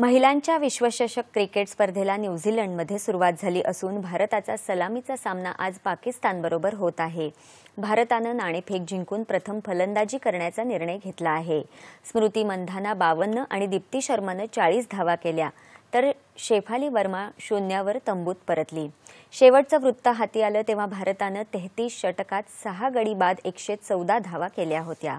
महिलांच्या विश्वचषक क्रिकेट स्पर्धेला न्यूझीलंडमध्ये सुरुवात झाली असून भारताचा सलामीचा सामना आज पाकिस्तानबरोबर होत आहे भारतानं नाणेफेक जिंकून प्रथम फलंदाजी करण्याचा निर्णय घेतला आहे स्मृती मंधाना बावन्न आणि दीप्ती शर्मानं चाळीस धावा केल्या तर शेफाली वर्मा शून्यावर तंबूत परतली शेवटचं वृत्त हाती आलं तेव्हा भारतानं तेहतीस षटकात सहा गडी बाद एकशे चौदा धावा केल्या होत्या